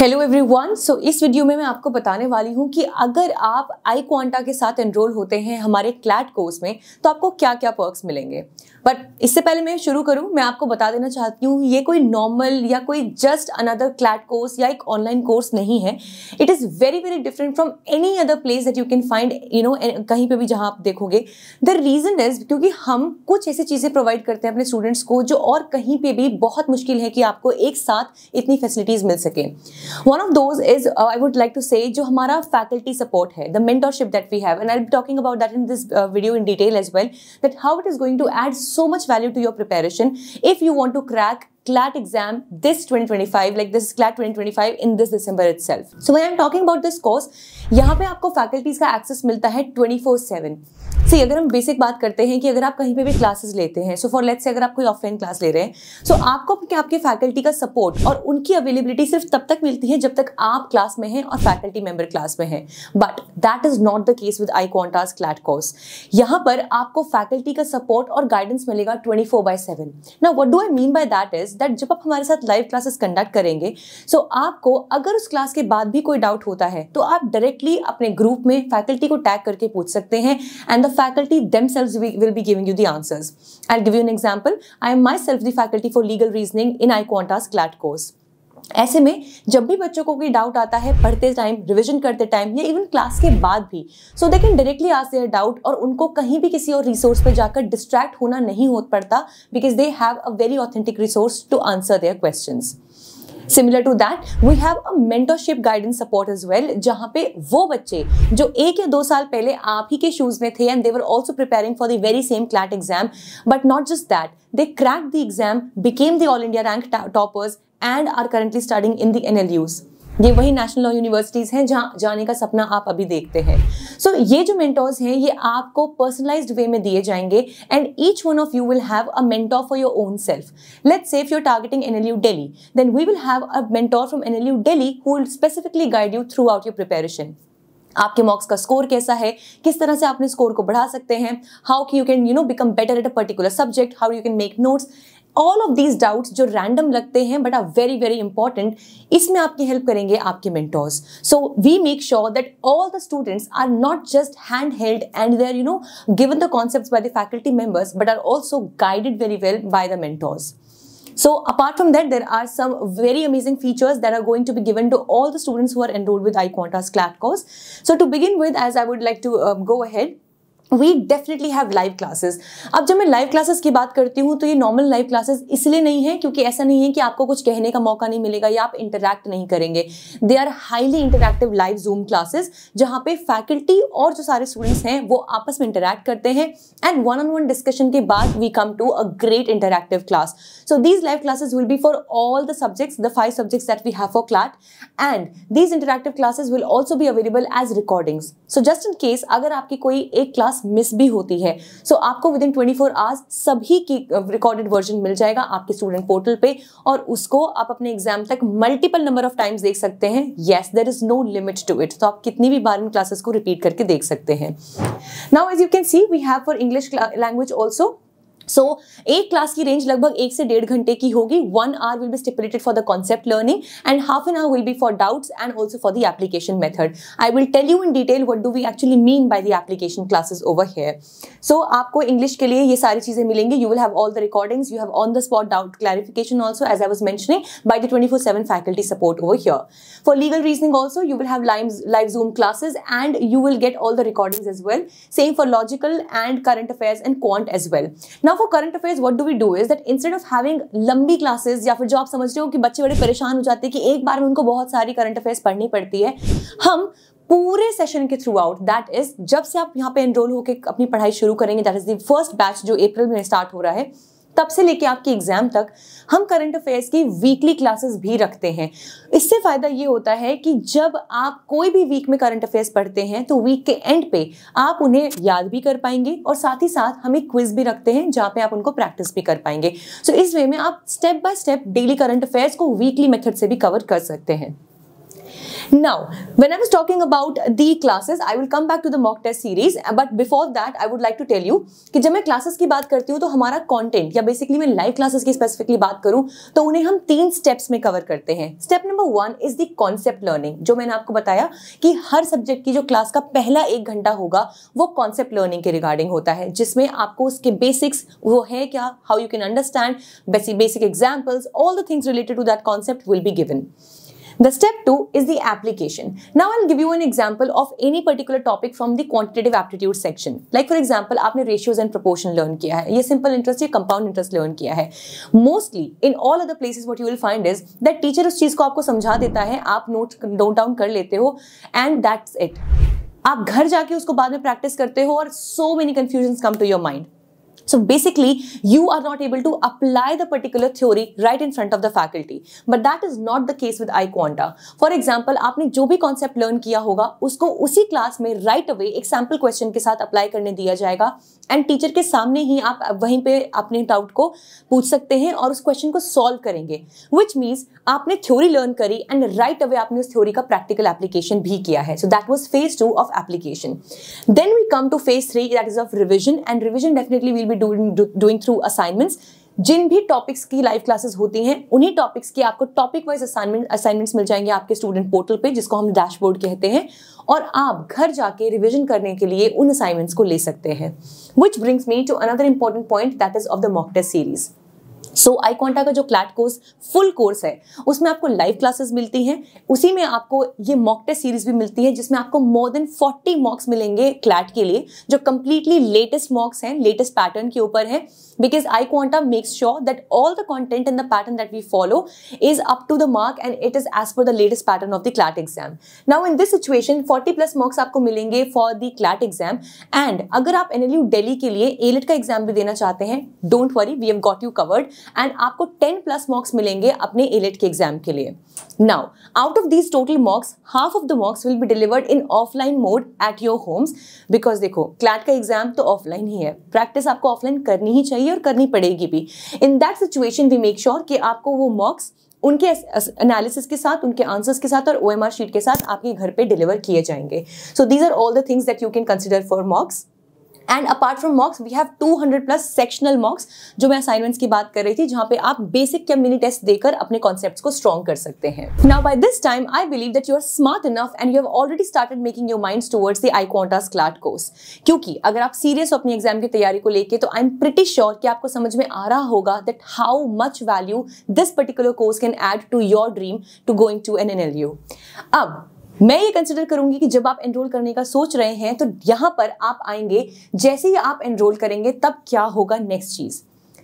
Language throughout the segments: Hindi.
हेलो एवरीवन सो इस वीडियो में मैं आपको बताने वाली हूँ कि अगर आप आई क्वांटा के साथ एनरोल होते हैं हमारे क्लैट कोर्स में तो आपको क्या क्या पर्क्स मिलेंगे बट इससे पहले मैं शुरू करूँ मैं आपको बता देना चाहती हूँ ये कोई नॉर्मल या कोई जस्ट अनदर क्लैट कोर्स या एक ऑनलाइन कोर्स नहीं है it is very very different from any other place that you can find you know कहीं पर भी जहाँ आप देखोगे द रीज़न इज़ क्योंकि हम कुछ ऐसी चीज़ें प्रोवाइड करते हैं अपने स्टूडेंट्स को जो और कहीं पर भी बहुत मुश्किल है कि आपको एक साथ इतनी फैसिलिटीज़ मिल सकें One of those is, uh, I would like to say, जो हमारा faculty support है, the mentorship that we have, and I'll be talking about that in this uh, video in detail as well, that how it is going to add so much value to your preparation if you want to crack CLAT exam this 2025, like this CLAT 2025 in this December itself. So when I'm talking about this course, यहाँ पे आपको faculties का access मिलता है 24/7. सी अगर हम बेसिक बात करते हैं कि अगर आप कहीं पे भी क्लासेस लेते हैं सो फॉर लेट्स से अगर आप कोई ऑफलाइन क्लास ले रहे हैं सो so आपको आपके फैकल्टी का सपोर्ट और उनकी अवेलेबिलिटी सिर्फ तब तक मिलती है जब तक आप क्लास में हैं और फैकल्टी मेंबर क्लास में हैं but that is not the case with I Quanta's CLAT course यहाँ पर आपको फैकल्टी का सपोर्ट और गाइडेंस मिलेगा ट्वेंटी फोर बाई सेवन ना what do I mean by that is that जब आप हमारे साथ लाइव क्लासेस कंडक्ट करेंगे सो so आपको अगर उस क्लास के बाद भी कोई डाउट होता है तो आप डायरेक्टली अपने ग्रुप में फैकल्टी को टैग करके पूछ सकते हैं and the faculty themselves will be giving you the answers. I'll give you an example. I am myself the faculty for legal reasoning in iQuantas CLAT course. ऐसे में जब भी बच्चों को कोई डाउट आता है पढ़ते टाइम रिवीजन करते टाइम या इवन क्लास के बाद भी so they can directly ask their doubt और उनको कहीं भी किसी और रिसोर्स पे जाकर डिस्ट्रैक्ट होना नहीं हो पड़ता because they have a very authentic resource to answer their questions similar to that we have a mentorship guidance support as well जहाँ पे वो बच्चे जो एक या दो साल पहले आप ही के शूज में थे and they were also preparing for the very same CLAT exam but not just that they crack the exam became the all India rank toppers and are currently starting in the N ये वही नेशनल लॉ यूनिवर्सिटीज़ हैं जहाँ जाने का सपना आप अभी देखते हैं सो so, ये जो मेंटोर्स हैं ये आपको पर्सनलाइज्ड वे में दिए जाएंगे and each one of you will have a mentor for your own self targeting से if you then we will have a mentor from N L U Delhi who will specifically guide you throughout your preparation आपके मॉक्स का स्कोर कैसा है किस तरह से आपने अपने स्कोर को बढ़ा सकते हैं how you can you know become better at a particular subject how you can make notes all of these doubts जो रैंडम लगते हैं but are very very important इसमें आपकी हेल्प करेंगे आपके mentors so we make sure that all the students are not just hand held and there you know given the concept by the faculty members but are also guided very well by the mentors So apart from that, there are some very amazing features that are going to be given to all the students who are enrolled with iQuanta's CLAT course. So to begin with, as I would like to uh, go ahead, we definitely have live classes अब जब मैं लाइव क्लासेस की बात करती हूँ तो ये नॉर्मल लाइव क्लासेस इसलिए नहीं है क्योंकि ऐसा नहीं है कि आपको कुछ कहने का मौका नहीं मिलेगा या आप इंटरेक्ट नहीं करेंगे they are highly interactive live Zoom classes जहाँ पे फैकल्टी और जो सारे स्टूडेंट्स हैं वो आपस में इंटरेक्ट करते हैं and one on one discussion के बाद we come to a great interactive class so these live classes will be for all the subjects the five subjects that we have for CLAT and these interactive classes will also भी available as recordings so just in case अगर आपकी कोई एक क्लास क्लास मिस भी होती है सो so, आपको within twenty four hours सभी की रिकॉर्डेड uh, वर्जन मिल जाएगा आपके स्टूडेंट पोर्टल पे और उसको आप अपने एग्जाम तक मल्टीपल नंबर ऑफ टाइम्स देख सकते हैं yes there is no limit to it तो आप कितनी भी बार इन क्लासेस को रिपीट करके देख सकते हैं now as you can see we have for English language also so so, एक क्लास की रेंज लगभग एक से डेढ़ घंटे की होगी one hour will be stipulated for the concept learning and half an hour will be for doubts and also for the application method I will tell you in detail what do we actually mean by the application classes over here so आपको इंग्लिश के लिए ये सारी चीज़ें मिलेंगी you will have all the recordings you have on the spot doubt clarification also as I was mentioning by the twenty four seven faculty support over here for legal reasoning also you will have live live Zoom classes and you will get all the recordings as well same for logical and current affairs and quant as well now for current affairs what do we do is that instead of having लंबी क्लासेस या फिर जो आप समझते हो कि बच्चे बड़े परेशान हो जाते हैं कि एक बार में उनको बहुत सारी करंट अफेयर्स पढ़नी पड़ती है हम पूरे सेशन के थ्रू आउट दैट इज जब से आप यहाँ पे एनरोल होकर अपनी पढ़ाई शुरू करेंगे that is the first batch जो अप्रैल में स्टार्ट हो रहा है तब से लेके आपकी एग्जाम तक हम करंट अफेयर्स की वीकली क्लासेस भी रखते हैं इससे फ़ायदा ये होता है कि जब आप कोई भी वीक में करंट अफेयर्स पढ़ते हैं तो वीक के एंड पे आप उन्हें याद भी कर पाएंगे और साथ ही साथ हम एक क्विज भी रखते हैं जहाँ पे आप उनको प्रैक्टिस भी कर पाएंगे सो so, इस वे में आप step by step daily current affairs को वीकली मेथड से भी कवर कर सकते हैं Now, when I was talking about the classes, I will come back to the mock test series. But before that, I would like to tell you कि जब मैं classes की बात करती हूँ तो हमारा content या basically मैं live classes की specifically बात करूँ तो उन्हें हम तीन steps में cover करते हैं Step number one is the concept learning जो मैंने आपको बताया कि हर subject की जो class का पहला एक घंटा होगा वो concept learning के regarding होता है जिसमें आपको उसके basics वो है क्या how you can understand basic basic examples all the things related to that concept will be given The step two is the application. Now I'll give you an example of any particular topic from the quantitative aptitude section. Like for example, आपने ratios and proportion learn किया है ये simple interest या compound interest learn किया है Mostly in all other places what you will find is that teacher उस चीज़ को आपको समझा देता है आप note note down कर लेते हो and that's it. आप घर जाके उसको बाद में प्रैक्टिस करते हो और so many confusion come to your mind So basically, you are not able to apply the particular theory right in front of the faculty. But that is not the case with iQuanta. For example, आपने जो भी कॉन्सेप्ट लर्न किया होगा उसको उसी क्लास में राइट अवे एक सैम्पल क्वेश्चन के साथ अप्लाई करने दिया जाएगा एंड टीचर के सामने ही आप वहीं पे अपने डाउट को पूछ सकते हैं और उस क्वेश्चन को सॉल्व करेंगे विच मीन्स आपने थ्योरी लर्न करी एंड राइट अवे आपने उस थ्योरी का प्रैक्टिकल एप्लीकेशन भी किया है so that was phase two of application then we come to phase three that is of revision and revision definitely will be doing doing through assignments जिन भी टॉपिक्स की लाइव क्लासेस होती हैं उन्हीं टॉपिक्स की आपको टॉपिक वाइज असाइनमेंट असाइनमेंट्स मिल जाएंगे आपके स्टूडेंट पोर्टल पे जिसको हम डैशबोर्ड कहते हैं और आप घर जाके रिविजन करने के लिए उन असाइनमेंट्स को ले सकते हैं which brings me to another important point that is of the mock test series so I Quanta का जो क्लैट कोर्स फुल कोर्स है उसमें आपको लाइव क्लासेस मिलती हैं उसी में आपको ये मॉक टेस्ट सीरीज भी मिलती है जिसमें आपको मोर देन 40 मॉक्स मिलेंगे क्लैट के लिए जो कंप्लीटली लेटेस्ट मॉक्स हैं लेटेस्ट पैटर्न के ऊपर है because I Quanta makes sure that all the content in the pattern that we follow is up to the mark and it is as per the latest pattern of the CLAT exam now in this situation 40 plus mocks आपको मिलेंगे for the CLAT exam and अगर आप एन डेली के लिए एलेट e का एग्जाम भी देना चाहते हैं don't worry we have got you covered and आपको टेन प्लस मार्क्स मिलेंगे अपने एलेट e के एग्जाम के लिए now out of these total marks half of the marks will be delivered in offline mode at your homes because देखो क्लैट का एग्जाम तो ऑफलाइन ही है प्रैक्टिस आपको ऑफलाइन करनी ही चाहिए और करनी पड़ेगी भी in that situation we make sure कि आपको वो मार्क्स उनके एनालिसिस के साथ उनके आंसर्स के साथ और ओ शीट के साथ आपके घर पे डिलीवर किए जाएंगे so these are all the things that you can consider for mocks and apart from mocks we have 200 plus sectional mocks जो मैं असाइनमेंट्स की बात कर रही थी जहां पे आप बेसिक के मिनी टेस्ट देकर अपने कॉन्सेप्ट्स को स्ट्रॉन्ग कर सकते हैं now by this time I believe that you are smart enough and you have already started making your mind towards the iQuanta's CLAT course क्योंकि अगर आप सीरियस अपनी एग्जाम की तैयारी को लेकर तो आई एम प्रिटी श्योर कि आपको समझ में आ रहा होगा that how much value this particular course can add to your dream to going to N N L U अब मैं ये कंसिडर करूंगी कि जब आप एनरोल करने का सोच रहे हैं तो यहाँ पर आप आएंगे जैसे ही आप एनरोल करेंगे तब क्या होगा नेक्स्ट चीज़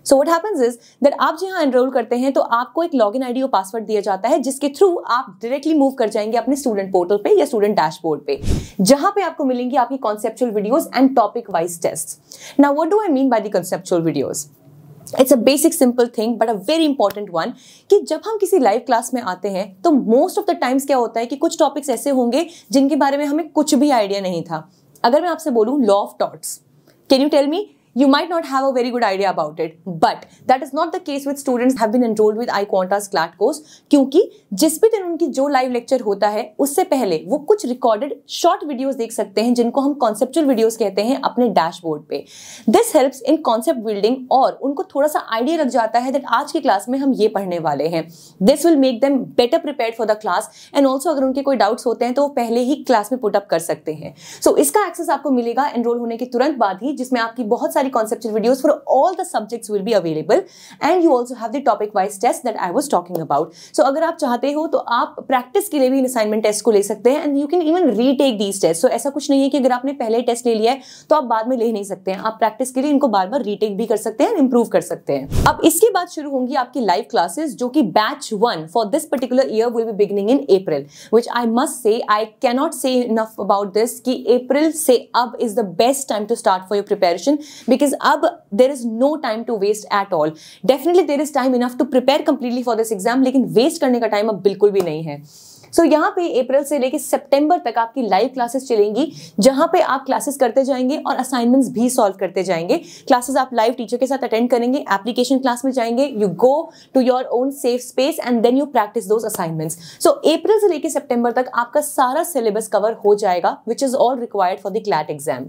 so what happens is that आप जहाँ एनरोल करते हैं तो आपको एक लॉग इन आईडी और पासवर्ड दिया जाता है जिसके थ्रू आप डायरेक्टली मूव कर जाएंगे अपने स्टूडेंट पोर्टल पे या स्टूडेंट डैशबोर्ड पे जहां पे आपको मिलेंगी आपकी conceptual videos and topic wise test ना what do I mean by the conceptual videos it's a basic simple thing but a very important one कि जब हम किसी लाइव क्लास में आते हैं तो मोस्ट ऑफ द टाइम्स क्या होता है कि कुछ टॉपिक्स ऐसे होंगे जिनके बारे में हमें कुछ भी आइडिया नहीं था अगर मैं आपसे बोलूँ law of torts can you tell me you might not have a very good idea about it. But that is not the case with students have been enrolled with iQuantas CLAT course क्योंकि जिस भी दिन उनकी जो लाइव लेक्चर होता है उससे पहले वो कुछ रिकॉर्डेड शॉर्ट वीडियोस देख सकते हैं जिनको हम कॉन्सेप्चुअल वीडियोस कहते हैं अपने डैशबोर्ड पे this helps in concept building और उनको थोड़ा सा आइडिया लग जाता है दैट आज की क्लास में हम ये पढ़ने वाले हैं this will make them better prepare for the class and also अगर उनके कोई डाउट्स होते हैं तो वो पहले ही क्लास में पुटअप कर सकते हैं सो so, इसका एक्सेस आपको मिलेगा एनरोल होने के तुरंत बाद ही जिसमें आपकी बहुत सारी सारी conceptual videos for all the subjects will be available and you also have the topic wise test that I was talking about so अगर आप चाहते हो तो आप प्रैक्टिस के लिए भी इन असाइनमेंट टेस्ट को ले सकते हैं and you can even retake these test so ऐसा कुछ नहीं है कि अगर आपने पहले टेस्ट ले लिया है तो आप बाद में ले नहीं सकते हैं आप प्रैक्टिस के लिए इनको बार बार रीटेक भी कर सकते हैं इंप्रूव कर सकते हैं अब इसके बाद शुरू होंगी आपकी लाइव क्लासेस जो कि batch one for this particular year will be beginning in April which I must say I cannot say enough about this कि अप्रैल से अब is the best time to start for your preparation because अब there is no time to waste at all definitely there is time enough to prepare completely for this exam लेकिन वेस्ट करने का टाइम अब बिल्कुल भी नहीं है सो so, यहाँ पे अप्रैल से लेकर सितंबर तक आपकी लाइव क्लासेस चलेंगी जहां पे आप क्लासेस करते जाएंगे और असाइनमेंट्स भी सॉल्व करते जाएंगे क्लासेस आप लाइव टीचर के साथ अटेंड करेंगे एप्लीकेशन क्लास में जाएंगे you go to your own safe space and then you practice those assignments so April से लेकर सेप्टेंबर तक आपका सारा सिलेबस कवर हो जाएगा which is all required for the CLAT exam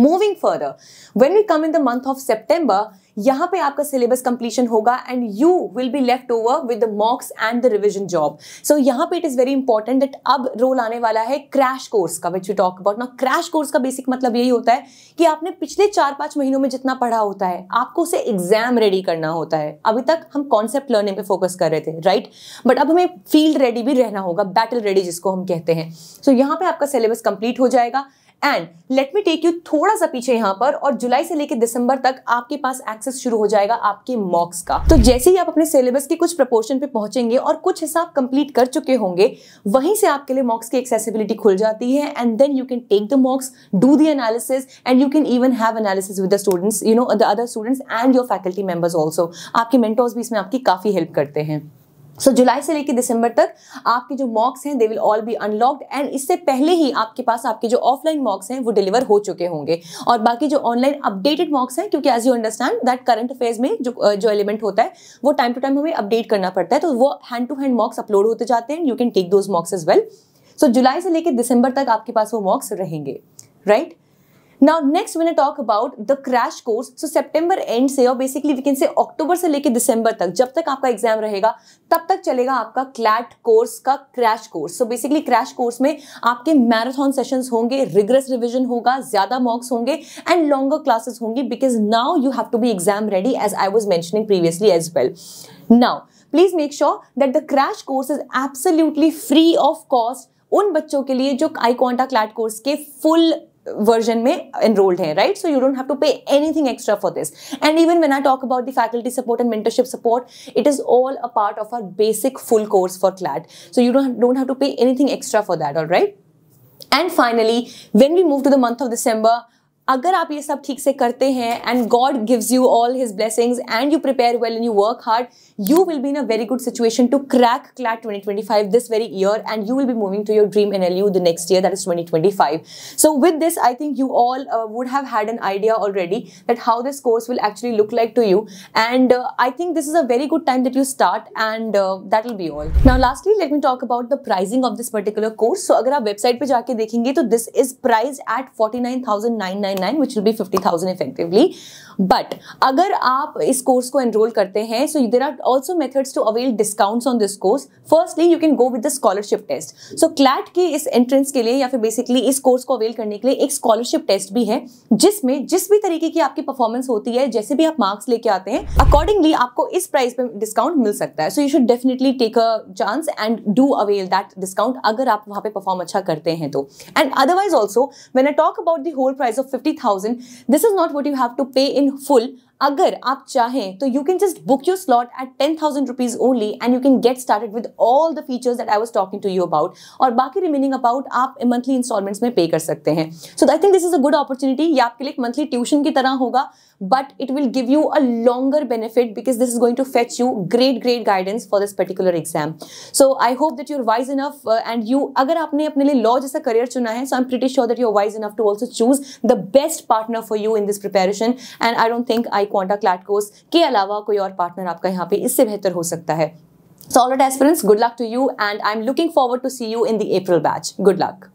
moving further when we come in the month of September यहाँ पे आपका सिलेबस कंप्लीशन होगा and you will be left over with the mocks and the revision job so यहाँ पे it is very important that अब रोल आने वाला है क्रैश कोर्स का विच यू टॉक अबाउट ना क्रैश कोर्स का बेसिक मतलब यही होता है कि आपने पिछले चार पांच महीनों में जितना पढ़ा होता है आपको उसे एग्जाम रेडी करना होता है अभी तक हम कॉन्सेप्ट लर्निंग पे फोकस कर रहे थे राइट right? बट अब हमें फील्ड रेडी भी रहना होगा बैटल रेडी जिसको हम कहते हैं सो so, यहाँ पे आपका सिलेबस कंप्लीट हो जाएगा and let me take you थोड़ा सा पीछे यहाँ पर और जुलाई से लेकर दिसंबर तक आपके पास एक्सेस शुरू हो जाएगा आपके मॉक्स का तो जैसे ही आप अपने सिलेबस के कुछ प्रपोर्शन पे पहुंचेंगे और कुछ हिसाब कंप्लीट कर चुके होंगे वहीं से आपके लिए मॉक्स की एक्सेसिबिलिटी खुल जाती है and then you can take the mocks do the analysis and you can even have analysis with the students you know the other students and your faculty members also आपके मेंटोर्स भी इसमें आपकी काफ़ी हेल्प करते हैं सो so, जुलाई से लेकर दिसंबर तक आपके जो मॉक्स हैं they will all be unlocked and इससे पहले ही आपके पास आपके जो ऑफलाइन मॉक्स हैं वो डिलीवर हो चुके होंगे और बाकी जो ऑनलाइन अपडेटेड मॉक्स हैं क्योंकि as you understand that current affairs में जो जो एलिमेंट होता है वो टाइम टू टाइम हमें अपडेट करना पड़ता है तो वो hand to hand mocks upload होते जाते हैं you can take those mocks as well so जुलाई से लेकर दिसंबर तक आपके पास वो मॉक्स रहेंगे right right? Now next we're going to talk about the crash course. So September end से और basically we can say October से लेके December तक जब तक आपका एग्जाम रहेगा तब तक चलेगा आपका क्लैट कोर्स का crash course so basically crash course में आपके मैराथन सेशंस होंगे रिग्रेस रिविजन होगा ज्यादा मॉक्स होंगे एंड लॉन्गर क्लासेस होंगी because now you have to be exam ready as I was mentioning previously as well now please make sure that the crash course is absolutely free of cost उन बच्चों के लिए जो आई क्वांटा क्लैट कोर्स के full version may enrolled here, right? So you don't have to pay anything extra for this. And even when I talk about the faculty support and mentorship support, it is all a part of our basic full course for CLAT. So you don't, don't have to pay anything extra for that, all right? And finally, when we move to the month of December, अगर आप ये सब ठीक से करते हैं and God gives you all his blessings and you prepare well and you work hard you will be in a very good situation to crack CLAT 2025 this very year and you will be moving to your dream in L U the next year that is 2025 so with this I think you all would have had an idea already that how this course will actually look like to you and I think this is a very good time that you start and that will be all now lastly let me talk about the pricing of this particular course so अगर आप वेबसाइट पर जाके देखेंगे तो this is priced at forty nine thousand nine nine nine which will be fifty thousand effectively but अगर आप इस कोर्स को एनरोल करते हैं so there are also methods to avail discounts on this course firstly you can go with the scholarship test so CLAT के इस एंट्रेंस के लिए या फिर बेसिकली इस कोर्स को अवेल करने के लिए एक स्कॉलरशिप टेस्ट भी है जिसमें जिस भी तरीके की आपकी परफॉर्मेंस होती है जैसे भी आप मार्क्स लेके आते हैं अकॉर्डिंगली आपको इस प्राइस पे डिस्काउंट मिल सकता है so you should definitely take a chance and do avail that discount अगर आप वहां पे परफॉर्म अच्छा करते हैं तो and otherwise also when I talk about the whole price of 50,000, this is not what you have to pay in full अगर आप चाहें तो you can just book your slot at ten thousand rupees only and you can get started with all the features that I was talking to you about और बाकी रिमेनिंग अबाउट आप मंथली इंस्टॉलमेंट्स में पे कर सकते हैं so I think this is a good opportunity ये आपके लिए मंथली ट्यूशन की तरह होगा but it will give you a longer benefit because this is going to fetch you great great guidance for this particular exam so I hope that you're wise enough and you अगर आपने अपने लिए लॉ जैसा करियर चुना है so I am pretty sure that you're wise enough to also choose the best partner for you in this preparation and I don't think iQuanta CLAT course के अलावा कोई और पार्टनर आपका यहाँ पे इससे बेहतर हो सकता है solid aspirants good luck to you and I am looking forward to see you in the April batch good luck